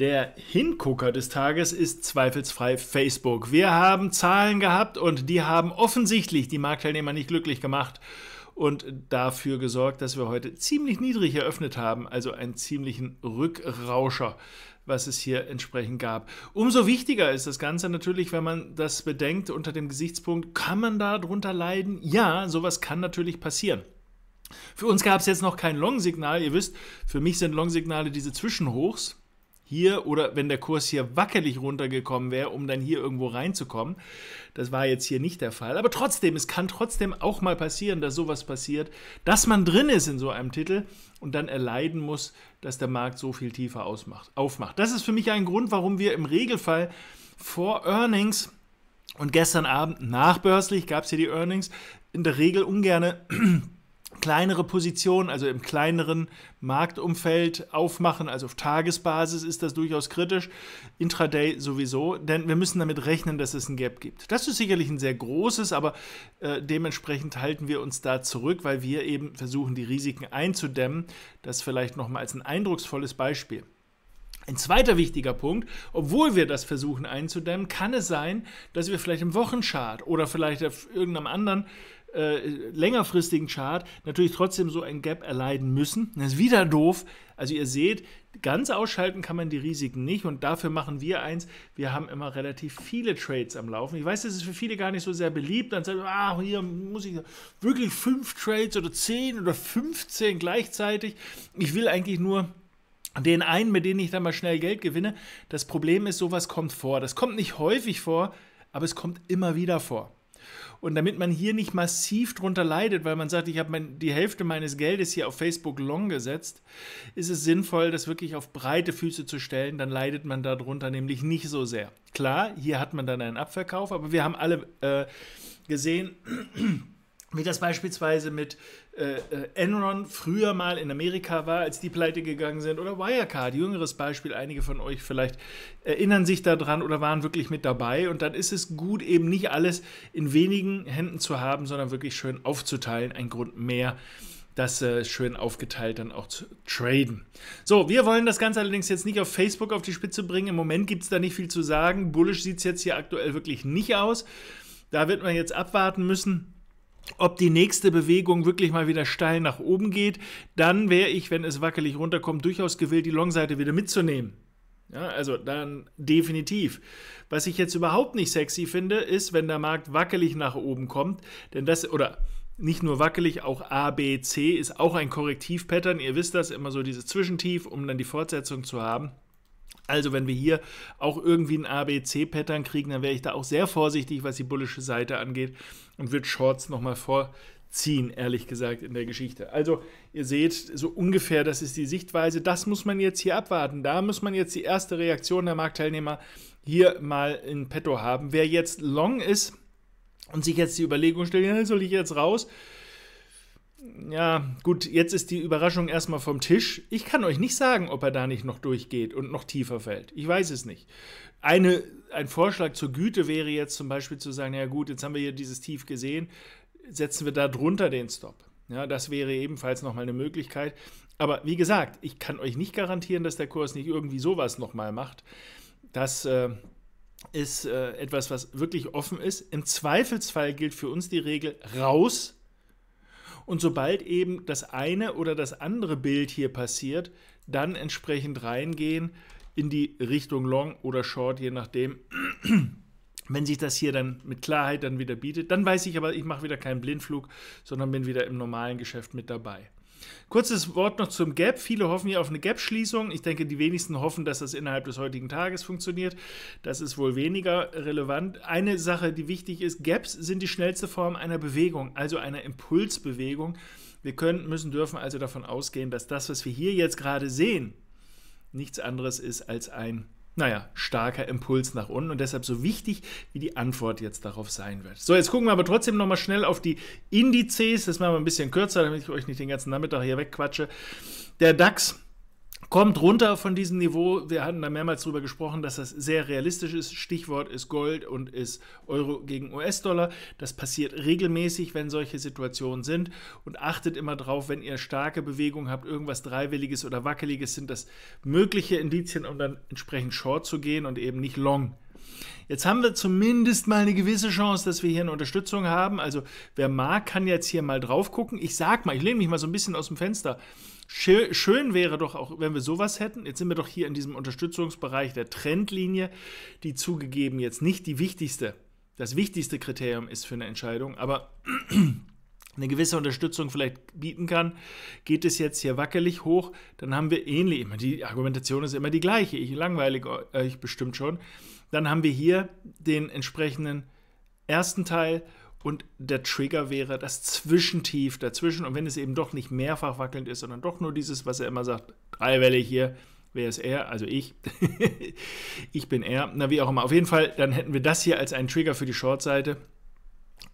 Der Hingucker des Tages ist zweifelsfrei Facebook. Wir haben Zahlen gehabt und die haben offensichtlich die Marktteilnehmer nicht glücklich gemacht und dafür gesorgt, dass wir heute ziemlich niedrig eröffnet haben, also einen ziemlichen Rückrauscher, was es hier entsprechend gab. Umso wichtiger ist das Ganze natürlich, wenn man das bedenkt unter dem Gesichtspunkt, kann man da drunter leiden? Ja, sowas kann natürlich passieren. Für uns gab es jetzt noch kein Long-Signal. Ihr wisst, für mich sind Long-Signale diese Zwischenhochs, hier oder wenn der Kurs hier wackelig runtergekommen wäre, um dann hier irgendwo reinzukommen. Das war jetzt hier nicht der Fall. Aber trotzdem, es kann trotzdem auch mal passieren, dass sowas passiert, dass man drin ist in so einem Titel und dann erleiden muss, dass der Markt so viel tiefer ausmacht, aufmacht. Das ist für mich ein Grund, warum wir im Regelfall vor Earnings und gestern Abend nachbörslich gab es hier die Earnings in der Regel ungerne kleinere Positionen, also im kleineren Marktumfeld aufmachen, also auf Tagesbasis ist das durchaus kritisch, intraday sowieso, denn wir müssen damit rechnen, dass es ein Gap gibt. Das ist sicherlich ein sehr großes, aber äh, dementsprechend halten wir uns da zurück, weil wir eben versuchen, die Risiken einzudämmen. Das vielleicht nochmal als ein eindrucksvolles Beispiel. Ein zweiter wichtiger Punkt, obwohl wir das versuchen einzudämmen, kann es sein, dass wir vielleicht im Wochenchart oder vielleicht auf irgendeinem anderen äh, längerfristigen Chart natürlich trotzdem so ein Gap erleiden müssen. Das ist wieder doof. Also ihr seht, ganz ausschalten kann man die Risiken nicht und dafür machen wir eins, wir haben immer relativ viele Trades am Laufen. Ich weiß, das ist für viele gar nicht so sehr beliebt, dann sagen, ah, hier muss ich wirklich fünf Trades oder zehn oder 15 gleichzeitig. Ich will eigentlich nur den einen, mit dem ich dann mal schnell Geld gewinne. Das Problem ist, sowas kommt vor. Das kommt nicht häufig vor, aber es kommt immer wieder vor. Und damit man hier nicht massiv drunter leidet, weil man sagt, ich habe die Hälfte meines Geldes hier auf Facebook Long gesetzt, ist es sinnvoll, das wirklich auf breite Füße zu stellen. Dann leidet man darunter nämlich nicht so sehr. Klar, hier hat man dann einen Abverkauf, aber wir haben alle äh, gesehen, wie das beispielsweise mit äh, äh, Enron früher mal in Amerika war, als die pleite gegangen sind, oder Wirecard, jüngeres Beispiel, einige von euch vielleicht erinnern sich daran oder waren wirklich mit dabei. Und dann ist es gut, eben nicht alles in wenigen Händen zu haben, sondern wirklich schön aufzuteilen. Ein Grund mehr, das äh, schön aufgeteilt dann auch zu traden. So, wir wollen das Ganze allerdings jetzt nicht auf Facebook auf die Spitze bringen. Im Moment gibt es da nicht viel zu sagen. Bullish sieht es jetzt hier aktuell wirklich nicht aus. Da wird man jetzt abwarten müssen ob die nächste Bewegung wirklich mal wieder steil nach oben geht, dann wäre ich, wenn es wackelig runterkommt, durchaus gewillt, die Long-Seite wieder mitzunehmen. Ja, also dann definitiv. Was ich jetzt überhaupt nicht sexy finde, ist, wenn der Markt wackelig nach oben kommt, denn das oder nicht nur wackelig, auch A, B, C ist auch ein Korrektivpattern. Ihr wisst das immer so dieses Zwischentief, um dann die Fortsetzung zu haben. Also, wenn wir hier auch irgendwie ein ABC-Pattern kriegen, dann wäre ich da auch sehr vorsichtig, was die bullische Seite angeht und würde Shorts nochmal vorziehen, ehrlich gesagt, in der Geschichte. Also, ihr seht, so ungefähr, das ist die Sichtweise. Das muss man jetzt hier abwarten. Da muss man jetzt die erste Reaktion der Marktteilnehmer hier mal in petto haben. Wer jetzt long ist und sich jetzt die Überlegung stellt, soll ich jetzt raus? ja, gut, jetzt ist die Überraschung erstmal vom Tisch. Ich kann euch nicht sagen, ob er da nicht noch durchgeht und noch tiefer fällt. Ich weiß es nicht. Eine, ein Vorschlag zur Güte wäre jetzt zum Beispiel zu sagen, ja gut, jetzt haben wir hier dieses Tief gesehen, setzen wir da drunter den Stop. Ja, das wäre ebenfalls nochmal eine Möglichkeit. Aber wie gesagt, ich kann euch nicht garantieren, dass der Kurs nicht irgendwie sowas nochmal macht. Das äh, ist äh, etwas, was wirklich offen ist. Im Zweifelsfall gilt für uns die Regel raus und sobald eben das eine oder das andere Bild hier passiert, dann entsprechend reingehen in die Richtung Long oder Short, je nachdem. Wenn sich das hier dann mit Klarheit dann wieder bietet, dann weiß ich aber, ich mache wieder keinen Blindflug, sondern bin wieder im normalen Geschäft mit dabei. Kurzes Wort noch zum Gap. Viele hoffen hier auf eine Gap-Schließung. Ich denke, die wenigsten hoffen, dass das innerhalb des heutigen Tages funktioniert. Das ist wohl weniger relevant. Eine Sache, die wichtig ist, Gaps sind die schnellste Form einer Bewegung, also einer Impulsbewegung. Wir können, müssen, dürfen also davon ausgehen, dass das, was wir hier jetzt gerade sehen, nichts anderes ist als ein naja, starker Impuls nach unten und deshalb so wichtig, wie die Antwort jetzt darauf sein wird. So, jetzt gucken wir aber trotzdem nochmal schnell auf die Indizes. Das machen wir ein bisschen kürzer, damit ich euch nicht den ganzen Nachmittag hier wegquatsche. Der DAX kommt runter von diesem Niveau. Wir hatten da mehrmals drüber gesprochen, dass das sehr realistisch ist. Stichwort ist Gold und ist Euro gegen US-Dollar. Das passiert regelmäßig, wenn solche Situationen sind. Und achtet immer drauf, wenn ihr starke Bewegungen habt, irgendwas Dreiwilliges oder Wackeliges, sind das mögliche Indizien, um dann entsprechend Short zu gehen und eben nicht Long. Jetzt haben wir zumindest mal eine gewisse Chance, dass wir hier eine Unterstützung haben. Also wer mag, kann jetzt hier mal drauf gucken. Ich sag mal, ich lehne mich mal so ein bisschen aus dem Fenster. Schön wäre doch auch, wenn wir sowas hätten. Jetzt sind wir doch hier in diesem Unterstützungsbereich der Trendlinie, die zugegeben jetzt nicht die wichtigste, das wichtigste Kriterium ist für eine Entscheidung, aber eine gewisse Unterstützung vielleicht bieten kann. Geht es jetzt hier wackelig hoch, dann haben wir ähnlich die Argumentation ist immer die gleiche. Ich langweilig euch bestimmt schon. Dann haben wir hier den entsprechenden ersten Teil und der Trigger wäre das Zwischentief dazwischen. Und wenn es eben doch nicht mehrfach wackelnd ist, sondern doch nur dieses, was er immer sagt, Dreiwelle hier, wer ist er? Also ich. ich bin er. Na, wie auch immer. Auf jeden Fall, dann hätten wir das hier als einen Trigger für die Shortseite. seite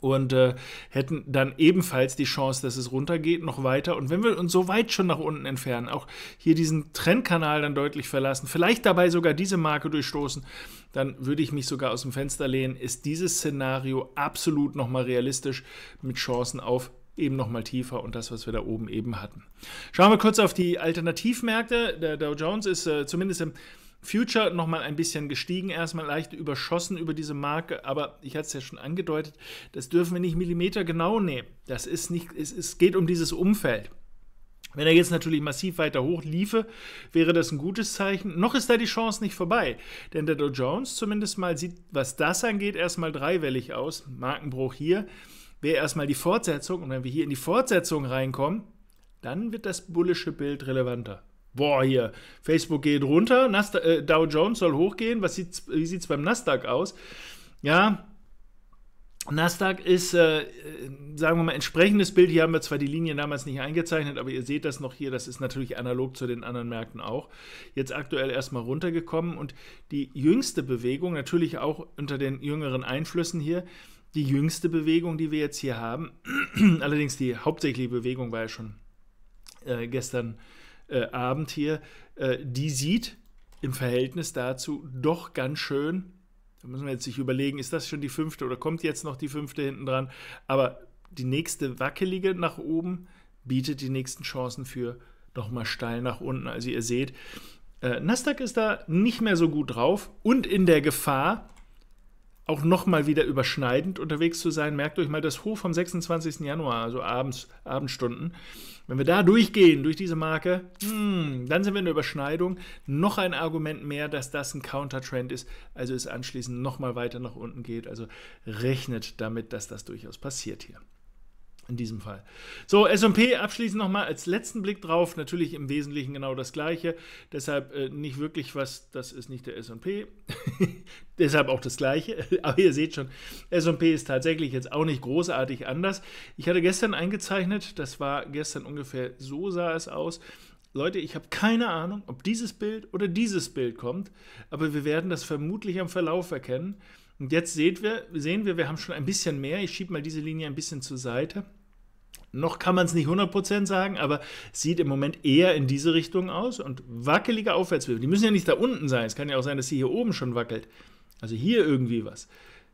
und äh, hätten dann ebenfalls die Chance, dass es runtergeht, noch weiter. Und wenn wir uns so weit schon nach unten entfernen, auch hier diesen Trendkanal dann deutlich verlassen, vielleicht dabei sogar diese Marke durchstoßen, dann würde ich mich sogar aus dem Fenster lehnen, ist dieses Szenario absolut nochmal realistisch mit Chancen auf eben nochmal tiefer und das, was wir da oben eben hatten. Schauen wir kurz auf die Alternativmärkte. Der Dow Jones ist äh, zumindest im Future nochmal ein bisschen gestiegen, erstmal leicht überschossen über diese Marke, aber ich hatte es ja schon angedeutet, das dürfen wir nicht Millimeter genau nehmen. Das ist nicht, es, es geht um dieses Umfeld. Wenn er jetzt natürlich massiv weiter hoch liefe, wäre das ein gutes Zeichen. Noch ist da die Chance nicht vorbei, denn der Dow Jones zumindest mal sieht, was das angeht, erstmal dreiwellig aus. Markenbruch hier wäre erstmal die Fortsetzung und wenn wir hier in die Fortsetzung reinkommen, dann wird das bullische Bild relevanter boah, hier, Facebook geht runter, Nasda äh, Dow Jones soll hochgehen, was sieht's, wie sieht es beim Nasdaq aus? Ja, Nasdaq ist, äh, äh, sagen wir mal, entsprechendes Bild. Hier haben wir zwar die Linien damals nicht eingezeichnet, aber ihr seht das noch hier. Das ist natürlich analog zu den anderen Märkten auch. Jetzt aktuell erstmal runtergekommen und die jüngste Bewegung, natürlich auch unter den jüngeren Einflüssen hier, die jüngste Bewegung, die wir jetzt hier haben, allerdings die hauptsächliche Bewegung war ja schon äh, gestern äh, äh, Abend hier, äh, die sieht im Verhältnis dazu doch ganz schön. Da müssen wir jetzt sich überlegen, ist das schon die fünfte oder kommt jetzt noch die fünfte hinten dran? Aber die nächste wackelige nach oben bietet die nächsten Chancen für nochmal steil nach unten. Also ihr seht, äh, Nasdaq ist da nicht mehr so gut drauf und in der Gefahr, auch nochmal wieder überschneidend unterwegs zu sein. Merkt euch mal das Hoch vom 26. Januar, also abends, Abendstunden. Wenn wir da durchgehen, durch diese Marke, mh, hm, dann sind wir in der Überschneidung. Noch ein Argument mehr, dass das ein Countertrend ist, also es anschließend nochmal weiter nach unten geht. Also rechnet damit, dass das durchaus passiert hier. In diesem Fall. So, SP abschließend nochmal als letzten Blick drauf. Natürlich im Wesentlichen genau das Gleiche. Deshalb äh, nicht wirklich was, das ist nicht der SP. Deshalb auch das Gleiche. Aber ihr seht schon, SP ist tatsächlich jetzt auch nicht großartig anders. Ich hatte gestern eingezeichnet, das war gestern ungefähr so sah es aus. Leute, ich habe keine Ahnung, ob dieses Bild oder dieses Bild kommt, aber wir werden das vermutlich am Verlauf erkennen. Und jetzt seht wir, sehen wir, wir haben schon ein bisschen mehr. Ich schiebe mal diese Linie ein bisschen zur Seite. Noch kann man es nicht 100% sagen, aber sieht im Moment eher in diese Richtung aus und wackelige Aufwärtsbewegung. Die müssen ja nicht da unten sein. Es kann ja auch sein, dass sie hier oben schon wackelt. Also hier irgendwie was.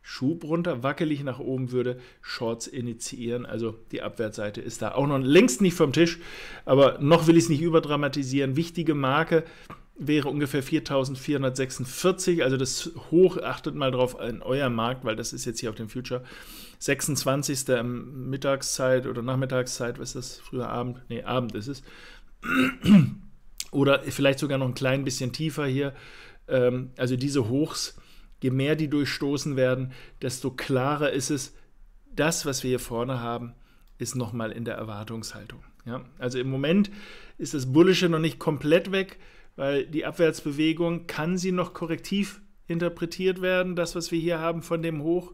Schub runter, wackelig nach oben würde Shorts initiieren. Also die Abwärtsseite ist da auch noch längst nicht vom Tisch, aber noch will ich es nicht überdramatisieren. Wichtige Marke wäre ungefähr 4446, also das Hoch, achtet mal drauf in eurem Markt, weil das ist jetzt hier auf dem Future 26. Mittagszeit oder Nachmittagszeit, was ist das, früher Abend? Ne, Abend ist es. Oder vielleicht sogar noch ein klein bisschen tiefer hier. Ähm, also diese Hochs, je mehr die durchstoßen werden, desto klarer ist es, das, was wir hier vorne haben, ist nochmal in der Erwartungshaltung. Ja? Also im Moment ist das Bullische noch nicht komplett weg, weil die Abwärtsbewegung kann sie noch korrektiv interpretiert werden, das, was wir hier haben von dem Hoch.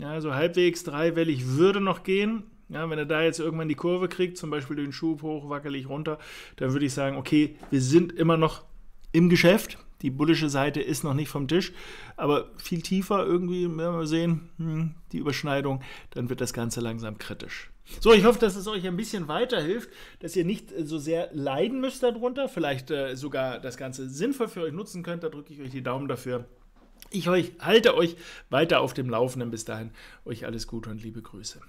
Ja, so halbwegs dreiwellig würde noch gehen. Ja, wenn er da jetzt irgendwann die Kurve kriegt, zum Beispiel den Schub hoch, wackelig runter, dann würde ich sagen, okay, wir sind immer noch im Geschäft. Die bullische Seite ist noch nicht vom Tisch, aber viel tiefer irgendwie, wenn wir sehen, hm, die Überschneidung, dann wird das Ganze langsam kritisch. So, ich hoffe, dass es euch ein bisschen weiterhilft, dass ihr nicht äh, so sehr leiden müsst darunter, vielleicht äh, sogar das Ganze sinnvoll für euch nutzen könnt. Da drücke ich euch die Daumen dafür. Ich euch, halte euch weiter auf dem Laufenden. Bis dahin, euch alles Gute und liebe Grüße.